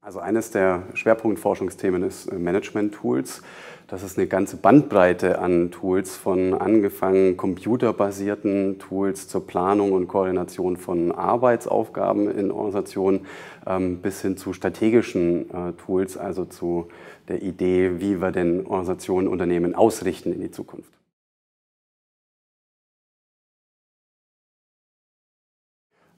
Also eines der Schwerpunktforschungsthemen ist äh, Management-Tools. Das ist eine ganze Bandbreite an Tools, von angefangen computerbasierten Tools zur Planung und Koordination von Arbeitsaufgaben in Organisationen ähm, bis hin zu strategischen äh, Tools, also zu der Idee, wie wir denn Organisationen, Unternehmen ausrichten in die Zukunft.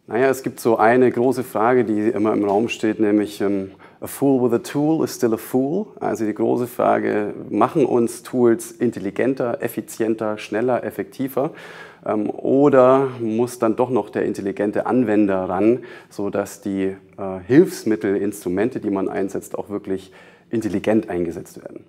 Naja, es gibt so eine große Frage, die immer im Raum steht, nämlich ähm, a fool with a tool is still a fool. Also die große Frage, machen uns Tools intelligenter, effizienter, schneller, effektiver? Ähm, oder muss dann doch noch der intelligente Anwender ran, sodass die äh, Hilfsmittel, Instrumente, die man einsetzt, auch wirklich intelligent eingesetzt werden?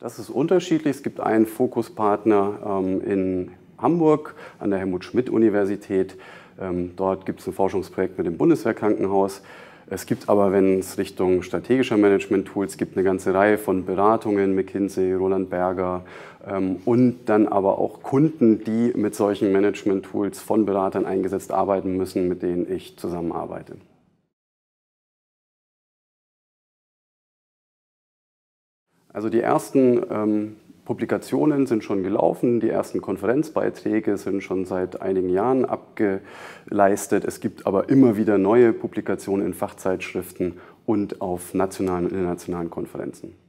Das ist unterschiedlich. Es gibt einen Fokuspartner ähm, in Hamburg an der Helmut-Schmidt-Universität. Ähm, dort gibt es ein Forschungsprojekt mit dem Bundeswehrkrankenhaus. Es gibt aber, wenn es Richtung strategischer Management-Tools gibt, eine ganze Reihe von Beratungen, McKinsey, Roland Berger ähm, und dann aber auch Kunden, die mit solchen Management-Tools von Beratern eingesetzt arbeiten müssen, mit denen ich zusammenarbeite. Also die ersten ähm, Publikationen sind schon gelaufen, die ersten Konferenzbeiträge sind schon seit einigen Jahren abgeleistet. Es gibt aber immer wieder neue Publikationen in Fachzeitschriften und auf nationalen und internationalen Konferenzen.